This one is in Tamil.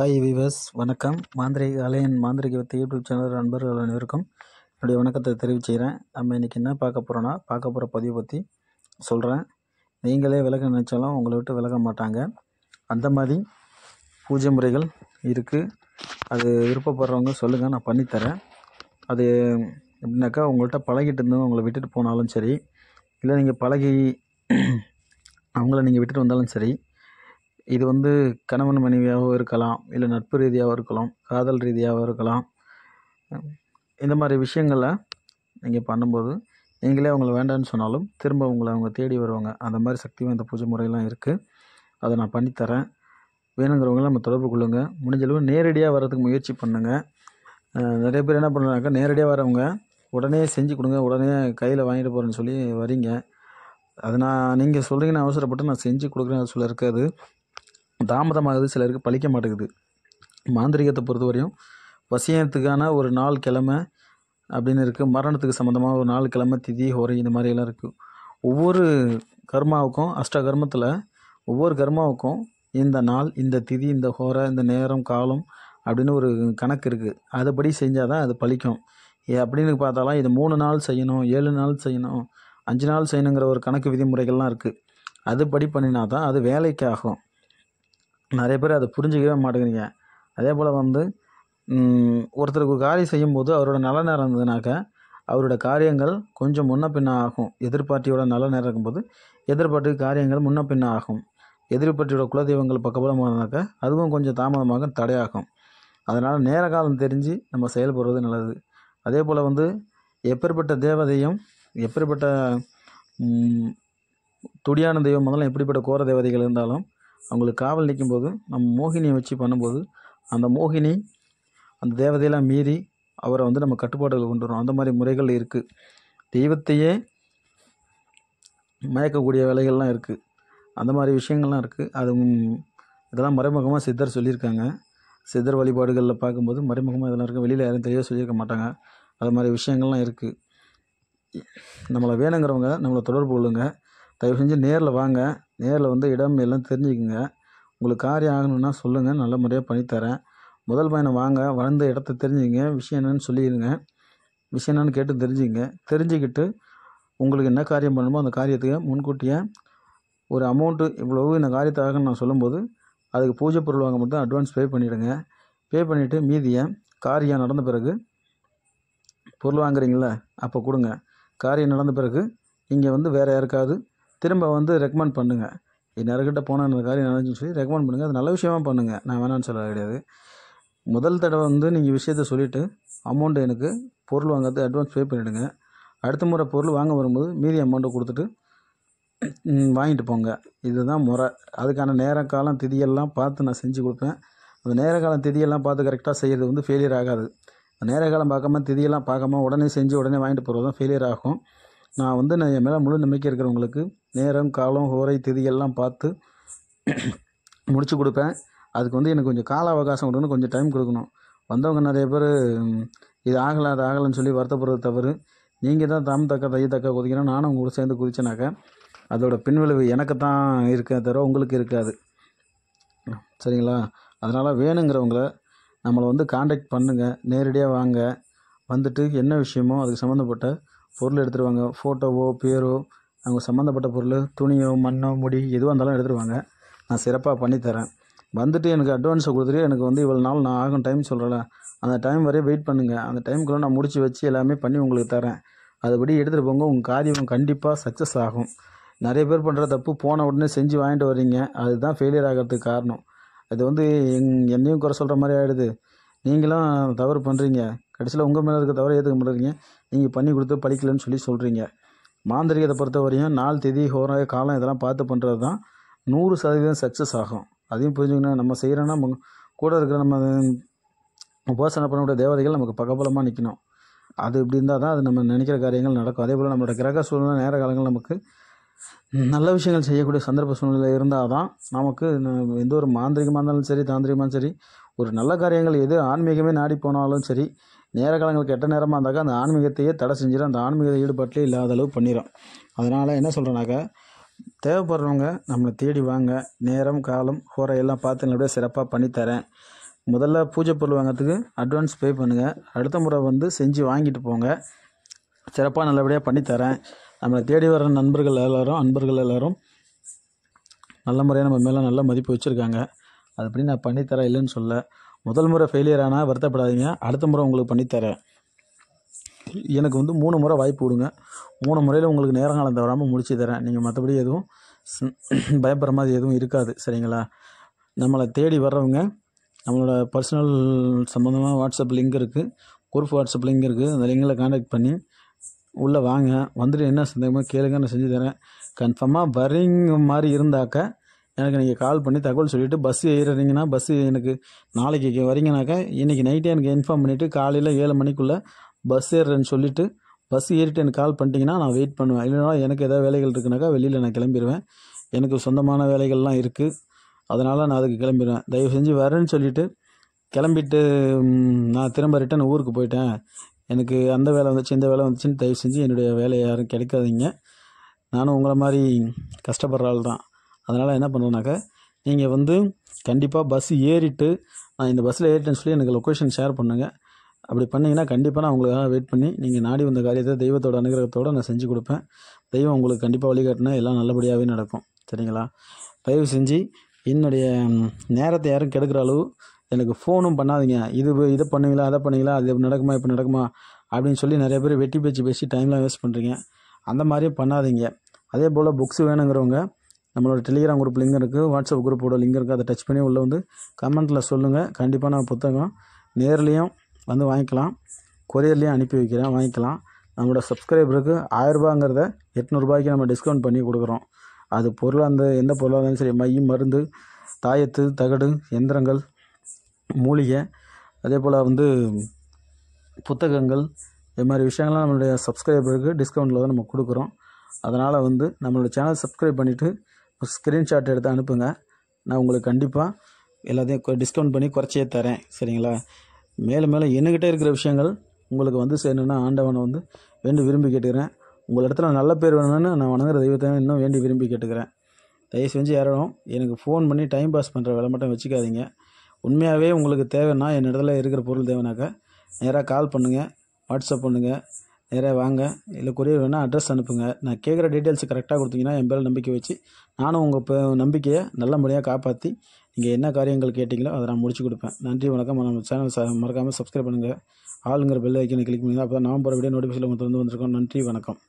ஹாய் விவர்ஸ் வணக்கம் மாந்திரிக அலையன் மாந்திரிக வித்து யூடியூப் சேனல் நண்பர்கள் அனைவருக்கும் என்னுடைய வணக்கத்தை தெரிவிச்சுக்கிறேன் நம்ம இன்றைக்கி என்ன பார்க்க போகிறோன்னா பார்க்க போகிற பதிவை பற்றி சொல்கிறேன் நீங்களே விலக நினச்சாலும் உங்களை விட்டு விலக மாட்டாங்க அந்த மாதிரி பூஜை முறைகள் இருக்குது அது விருப்பப்படுறவங்க சொல்லுங்கள் நான் பண்ணித்தரேன் அது எப்படின்னாக்கா உங்கள்கிட்ட பழகிட்டு இருந்தோம் உங்களை விட்டுட்டு போனாலும் சரி இல்லை நீங்கள் பழகி அவங்கள நீங்கள் விட்டுட்டு வந்தாலும் சரி இது வந்து கணவன் மனைவியாகவும் இருக்கலாம் இல்லை நட்பு ரீதியாகவும் இருக்கலாம் காதல் ரீதியாகவும் இருக்கலாம் இந்த மாதிரி விஷயங்களை நீங்கள் பண்ணும்போது நீங்களே அவங்கள வேண்டான்னு சொன்னாலும் திரும்ப உங்களை அவங்க தேடி வருவாங்க அந்த மாதிரி சக்தி இந்த பூஜை முறையெல்லாம் இருக்குது அதை நான் பண்ணித்தரேன் வேணுங்கிறவங்கள நம்ம தொடர்பு கொள்ளுங்கள் முடிஞ்சளவு நேரடியாக வரதுக்கு முயற்சி பண்ணுங்கள் நிறைய பேர் என்ன பண்ணுறாங்க நேரடியாக வரவங்க உடனே செஞ்சு கொடுங்க உடனே கையில் வாங்கிட்டு போகிறேன்னு சொல்லி வரீங்க அது நான் நீங்கள் சொல்கிறீங்கன்னு அவசரப்பட்டு நான் செஞ்சு கொடுக்குறேன் அது சொல்ல இருக்காது தாமதமாகுது சிலருக்கு பழிக்க மாட்டேங்குது மாந்திரிகத்தை பொறுத்தவரையும் வசியத்துக்கான ஒரு நாள் கிழமை அப்படின்னு இருக்குது மரணத்துக்கு சம்மந்தமாக ஒரு நாள் கிழமை திதி ஹோரை இந்த மாதிரியெல்லாம் இருக்குது ஒவ்வொரு கர்மாவுக்கும் அஷ்ட கர்மத்தில் ஒவ்வொரு கர்மாவுக்கும் இந்த நாள் இந்த திதி இந்த ஹோரை இந்த நேரம் காலம் அப்படின்னு ஒரு கணக்கு இருக்குது அதுபடி செஞ்சால் தான் அது பழிக்கும் அப்படின்னு பார்த்தாலாம் இது மூணு நாள் செய்யணும் ஏழு நாள் செய்யணும் அஞ்சு நாள் செய்யணுங்கிற ஒரு கணக்கு விதிமுறைகள்லாம் இருக்குது அதுபடி பண்ணினா தான் அது வேலைக்கு ஆகும் நிறைய பேர் அதை புரிஞ்சுக்கவே மாட்டேங்கிறீங்க அதே போல் வந்து ஒருத்தருக்கு ஒரு காரியம் செய்யும்போது அவரோட நல்ல நேரம் இருந்ததுனாக்கா அவரோட காரியங்கள் கொஞ்சம் முன்ன பின்ன ஆகும் எதிர்பார்ட்டியோட நல்ல நேரம் இருக்கும்போது எதிர்பார்ட்டி காரியங்கள் முன்ன பின்ன ஆகும் எதிர்பார்ட்டியோட குலதெய்வங்கள் பக்கபலமாக இருந்தாக்கா அதுவும் கொஞ்சம் தாமதமாக தடையாகும் அதனால் நேர காலம் தெரிஞ்சு நம்ம செயல்படுறது நல்லது அதே போல் வந்து எப்பேற்பட்ட தேவதையும் எப்பேற்பட்ட துடியான தெய்வம் முதல்ல எப்படிப்பட்ட கோர தேவதைகள் இருந்தாலும் அவங்களுக்கு காவல் நிற்கும்போது நம்ம மோகினியை வச்சு பண்ணும்போது அந்த மோகினி அந்த தேவதையெல்லாம் மீறி அவரை வந்து நம்ம கட்டுப்பாடுகள் கொண்டு வரோம் அந்த மாதிரி முறைகள் இருக்குது தெய்வத்தையே மயக்கக்கூடிய வேலைகள்லாம் இருக்குது அந்த மாதிரி விஷயங்கள்லாம் இருக்குது அது இதெல்லாம் மறைமுகமாக சித்தர் சொல்லியிருக்காங்க சித்தர் வழிபாடுகளில் பார்க்கும்போது மறைமுகமாக இதெல்லாம் இருக்குது வெளியில் யாரும் தெளிவாக சொல்லியிருக்க மாட்டாங்க அது மாதிரி விஷயங்கள்லாம் இருக்குது நம்மளை வேணுங்கிறவங்க நம்மளை தொடர்பு கொள்ளுங்கள் தயவு செஞ்சு நேரில் வாங்க நேரில் வந்து இடம் எல்லாம் தெரிஞ்சுக்குங்க உங்களுக்கு காரியம் ஆகணும்னா சொல்லுங்கள் நல்ல முறையாக பண்ணித்தரேன் முதல் பயணம் வாங்க வளர்ந்த இடத்த தெரிஞ்சுங்க விஷயம் என்னென்னு சொல்லிடுங்க விஷயம் என்னென்னு கேட்டு தெரிஞ்சுங்க தெரிஞ்சுக்கிட்டு உங்களுக்கு என்ன காரியம் பண்ணணுமோ அந்த காரியத்துக்கு முன்கூட்டியே ஒரு அமௌண்ட்டு இவ்வளவு இந்த காரியத்துக்காக நான் சொல்லும்போது அதுக்கு பூஜை பொருள் வாங்க மட்டும் அட்வான்ஸ் பே பண்ணிவிடுங்க பே பண்ணிவிட்டு மீதியை காரியம் நடந்த பிறகு பொருள் வாங்குறீங்களா அப்போ கொடுங்க காரியம் நடந்த பிறகு இங்கே வந்து வேறு யாருக்காவது திரும்ப வந்து ரெக்கமெண்ட் பண்ணுங்கள் எல்லாருக்கிட்ட போனால் இந்த காரியம் நினச்சுன்னு சொல்லி ரெக்கமெண்ட் பண்ணுங்கள் அது நல்ல விஷயமா பண்ணுங்கள் நான் வேணான்னு சொல்ல கிடையாது முதல் தடவை வந்து நீங்கள் விஷயத்த சொல்லிவிட்டு அமௌண்ட்டு எனக்கு பொருள் வாங்கிறது அட்வான்ஸ் பே பண்ணிவிடுங்க அடுத்த முறை பொருள் வாங்க வரும்போது மீதி அமௌண்ட்டை கொடுத்துட்டு வாங்கிட்டு போங்க இதுதான் முறை அதுக்கான நேர காலம் திதியெல்லாம் பார்த்து நான் செஞ்சு கொடுப்பேன் அந்த நேர காலம் திதியெல்லாம் பார்த்து கரெக்டாக செய்கிறது வந்து ஃபெயிலியர் ஆகாது நேர காலம் பார்க்காம திதியெல்லாம் பார்க்காம உடனே செஞ்சு உடனே வாங்கிட்டு போகிறது தான் ஃபெயிலியர் ஆகும் நான் வந்து நான் என் மேலே முழு நம்பிக்கை இருக்கிறவங்களுக்கு நேரம் காலம் ஹோரை திதியெல்லாம் பார்த்து முடிச்சு கொடுப்பேன் அதுக்கு வந்து எனக்கு கொஞ்சம் கால அவகாசம் கொடுக்கணும் கொஞ்சம் டைம் கொடுக்கணும் வந்தவங்க நிறைய பேர் இது ஆகலை அது ஆகலைன்னு சொல்லி வருத்தப்படுறது தவறு நீங்கள் தான் தாம் தக்க தைய தக்க குதிக்கணும் நானும் உங்களோட சேர்ந்து குதிச்சேனாக்க அதோட பின்விளைவு எனக்கு தான் இருக்கே தவிர உங்களுக்கு இருக்காது சரிங்களா அதனால் வேணுங்கிறவங்கள நம்மளை வந்து காண்டாக்ட் பண்ணுங்கள் நேரடியாக வாங்க வந்துட்டு என்ன விஷயமோ அதுக்கு சம்மந்தப்பட்ட பொருள் எடுத்துருவாங்க ஃபோட்டோவோ பேரோ அவங்க சம்மந்தப்பட்ட பொருள் துணியோ மண்ணோ முடி எதுவாக இருந்தாலும் எடுத்துருவாங்க நான் சிறப்பாக பண்ணித்தரேன் வந்துட்டு எனக்கு அட்வான்ஸை கொடுத்துட்டு எனக்கு வந்து இவ்வளோ நாள் நான் ஆகும் டைம் சொல்கிறல அந்த டைம் வரையும் வெயிட் பண்ணுங்கள் அந்த டைமுக்குள்ளே நான் முடிச்சு வச்சு எல்லாமே பண்ணி உங்களுக்கு தரேன் அதுபடி எடுத்துகிட்டு போங்க உங்கள் காரியம் கண்டிப்பாக சக்ஸஸ் ஆகும் நிறைய பேர் பண்ணுற தப்பு போன உடனே செஞ்சு வாங்கிட்டு வரீங்க அதுதான் ஃபெயிலியர் ஆகிறதுக்கு காரணம் அது வந்து எங் என்னையும் குறை சொல்கிற மாதிரி ஆகிடுது நீங்களாம் தவறு பண்ணுறீங்க கடைசியில் உங்கள் மேலே இருக்க தவறு ஏற்றுக்க மாட்டேறீங்க நீங்கள் பண்ணி கொடுத்து படிக்கலன்னு சொல்லி சொல்கிறீங்க மாந்திரிகத்தை பொறுத்த வரையும் நாள் தேதி ஹோர காலம் இதெல்லாம் பார்த்து பண்ணுறது தான் நூறு சதவீதம் சக்ஸஸ் ஆகும் அதையும் புரிஞ்சுக்கணும் நம்ம செய்கிறோன்னா கூட இருக்கிற நம்ம உபாசனை பண்ணக்கூடிய தேவதைகள் நமக்கு பக்கபலமாக நிற்கணும் அது இப்படி இருந்தால் தான் அது நம்ம நினைக்கிற காரியங்கள் நடக்கும் அதே போல் நம்மளோட கிரக சூழ்நிலை நேர காலங்கள் நமக்கு நல்ல விஷயங்கள் செய்யக்கூடிய சந்தர்ப்ப சூழ்நிலை இருந்தால் தான் நமக்கு எந்த ஒரு மாந்திரிகமாக இருந்தாலும் சரி தாந்திரிகமாக சரி ஒரு நல்ல காரியங்கள் எது ஆன்மீகமே நாடி போனாலும் சரி நேர காலங்கள் கெட்ட நேரமாக இருந்தாக்கா அந்த ஆன்மீகத்தையே தடை செஞ்சிடும் அந்த ஆன்மீக ஈடுபாட்டிலே இல்லாத அளவு பண்ணிடும் அதனால் என்ன சொல்கிறேனாக்கா தேவைப்படுறவங்க நம்மளை தேடி வாங்க நேரம் காலம் ஹோரை எல்லாம் பார்த்து நல்லபடியாக சிறப்பாக பண்ணித்தரேன் முதல்ல பூஜை பொருள் வாங்கிறதுக்கு அட்வான்ஸ் பே பண்ணுங்கள் அடுத்த முறை வந்து செஞ்சு வாங்கிட்டு போங்க சிறப்பாக நல்லபடியாக பண்ணித்தரேன் நம்மளை தேடி வர நண்பர்கள் எல்லோரும் அன்பர்கள் எல்லோரும் நல்ல முறையாக நம்ம மேலே நல்ல மதிப்பு வச்சுருக்காங்க அது அப்படி நான் பண்ணித்தரேன் இல்லைன்னு சொல்ல முதல் முறை ஃபெயிலியர் ஆனால் வருத்தப்படாதீங்க அடுத்த முறை உங்களுக்கு பண்ணித்தரேன் எனக்கு வந்து மூணு முறை வாய்ப்பு விடுங்க மூணு முறையில் உங்களுக்கு காலம் தவறாமல் முடிச்சு தரேன் நீங்கள் மற்றபடி எதுவும் பயப்படுற மாதிரி எதுவும் இருக்காது சரிங்களா நம்மளை தேடி வர்றவங்க நம்மளோட பர்சனல் சம்மந்தமாக வாட்ஸ்அப் லிங்க் இருக்குது குரூப் வாட்ஸ்அப் லிங்க் இருக்குது அந்த லிங்கில் காண்டாக்ட் பண்ணி உள்ளே வாங்க வந்துட்டு என்ன சந்தேகமாக கேளுங்க நான் செஞ்சு தரேன் கன்ஃபார்மாக வரீங்க மாதிரி இருந்தாக்க எனக்கு நீங்கள் கால் பண்ணி தகவல் சொல்லிவிட்டு பஸ்ஸு ஏறுறீங்கன்னா பஸ்ஸு எனக்கு நாளைக்கு வரீங்கனாக்கா இன்றைக்கி நைட்டே எனக்கு இன்ஃபார்ம் பண்ணிவிட்டு காலையில் ஏழு மணிக்குள்ளே பஸ் ஏறுறேன்னு சொல்லிவிட்டு பஸ் ஏறிட்டு எனக்கு கால் பண்ணிட்டீங்கன்னா நான் வெயிட் பண்ணுவேன் இல்லைனா எனக்கு எதாவது வேலைகள் இருக்குனாக்கா வெளியில் நான் கிளம்பிடுவேன் எனக்கு சொந்தமான வேலைகள்லாம் இருக்குது அதனால் நான் அதுக்கு கிளம்பிடுவேன் தயவு செஞ்சு வரேன்னு சொல்லிவிட்டு கிளம்பிட்டு நான் திரும்ப ரிட்டன் ஊருக்கு போயிட்டேன் எனக்கு அந்த வேலை வந்துச்சு இந்த வேலை வந்துச்சுன்னு தயவு செஞ்சு என்னுடைய வேலையை யாரும் கிடைக்காதீங்க நானும் உங்களை மாதிரி கஷ்டப்படுற ஆள் தான் அதனால் என்ன பண்ணுறேனாக்கா நீங்கள் வந்து கண்டிப்பாக பஸ் ஏறிட்டு நான் இந்த பஸ்ஸில் ஏறிட்டேன்னு சொல்லி எனக்கு லொக்கேஷன் ஷேர் பண்ணுங்கள் அப்படி பண்ணிங்கன்னா கண்டிப்பாக நான் உங்களுக்காக வெயிட் பண்ணி நீங்கள் நாடி வந்த காரியத்தை தெய்வத்தோட அனுகிரகத்தோடு நான் செஞ்சு கொடுப்பேன் தெய்வம் உங்களுக்கு கண்டிப்பாக வழிகாட்டினா எல்லாம் நல்லபடியாகவே நடக்கும் சரிங்களா தயவு செஞ்சு என்னுடைய நேரத்தை யாரும் கெடுக்கிற அளவு எனக்கு ஃபோனும் பண்ணாதீங்க இது இதை பண்ணுவீங்களா அதை பண்ணுவீங்களா அது நடக்குமா இப்போ நடக்குமா அப்படின்னு சொல்லி நிறைய பேர் வெட்டி பேச்சு பேசி டைம்லாம் வேஸ்ட் பண்ணுறீங்க அந்த மாதிரியே பண்ணாதீங்க அதே போல் புக்ஸ் வேணுங்கிறவங்க நம்மளோட டெலிகிராம் குரூப் லிங்க் இருக்குது வாட்ஸ்அப் குரூப்போட லிங்க் இருக்குது அதை டச் பண்ணி உள்ளே வந்து கமெண்ட்டில் சொல்லுங்கள் கண்டிப்பாக நான் புத்தகம் நேர்லேயும் வந்து வாங்கிக்கலாம் கொரியர்லேயும் அனுப்பி வைக்கிறேன் வாங்கிக்கலாம் நம்மளோட சப்ஸ்கிரைபருக்கு ஆயிரரூபாங்கிறத எட்நூறுபாய்க்கு நம்ம டிஸ்கவுண்ட் பண்ணி கொடுக்குறோம் அது பொருளாக இருந்த எந்த பொருளாக இருந்தாலும் சரி மையம் மருந்து தாயத்து தகடு எந்திரங்கள் மூலிகை அதே போல் வந்து புத்தகங்கள் இது மாதிரி விஷயங்கள்லாம் நம்மளுடைய சப்ஸ்கிரைபருக்கு டிஸ்கவுண்ட்டில் தான் நம்ம கொடுக்குறோம் அதனால் வந்து நம்மளோட சேனல் சப்ஸ்கிரைப் பண்ணிவிட்டு ஸ்க்ரீன்ஷாட் எடுத்து அனுப்புங்க நான் உங்களுக்கு கண்டிப்பாக எல்லாத்தையும் டிஸ்கவுண்ட் பண்ணி குறைச்சியே தரேன் சரிங்களா மேலும் மேலே என்கிட்ட இருக்கிற விஷயங்கள் உங்களுக்கு வந்து சேரணும்னா ஆண்டவனை வந்து வேண்டி விரும்பி கேட்டுக்கிறேன் உங்கள் இடத்துல நல்ல பேர் வேணும்னு நான் வணங்குற தெய்வத்தை இன்னும் வேண்டி விரும்பி கேட்டுக்கிறேன் தயவு செஞ்சு யாரும் எனக்கு ஃபோன் பண்ணி டைம் பாஸ் பண்ணுற வேலை மட்டும் வச்சுக்காதீங்க உண்மையாகவே உங்களுக்கு தேவைன்னா என்னிடத்தில் இருக்கிற பொருள் தேவைனாக்கா நேராக கால் பண்ணுங்கள் வாட்ஸ்அப் பண்ணுங்கள் நேராக வாங்க இல்லை கொரியர் வேணால் அட்ரஸ் அனுப்புங்க நான் கேட்குற டீட்டெயில்ஸ் கரெக்டாக கொடுத்தீங்கன்னா என் பேரில் நம்பிக்கை வச்சு நானும் உங்கள் இப்போ நம்பிக்கையை நல்ல முறையாக காப்பாற்றி நீங்கள் என்ன காரியங்கள் கேட்டிங்களோ அதை நான் முடிச்சு கொடுப்பேன் நன்றி வணக்கம் நம்ம சேனல் ச மறக்காமல் சப்ஸ்கிரைப் பண்ணுங்கள் ஆளுங்கிற பெல் ஐக்கனை கிளிக் பண்ணுங்கள் அப்போ தான் நான் போகிற வீடியோ நோட்டிஃபிகேஷன் உங்களுக்கு வந்து வந்திருக்கோம் நன்றி வணக்கம்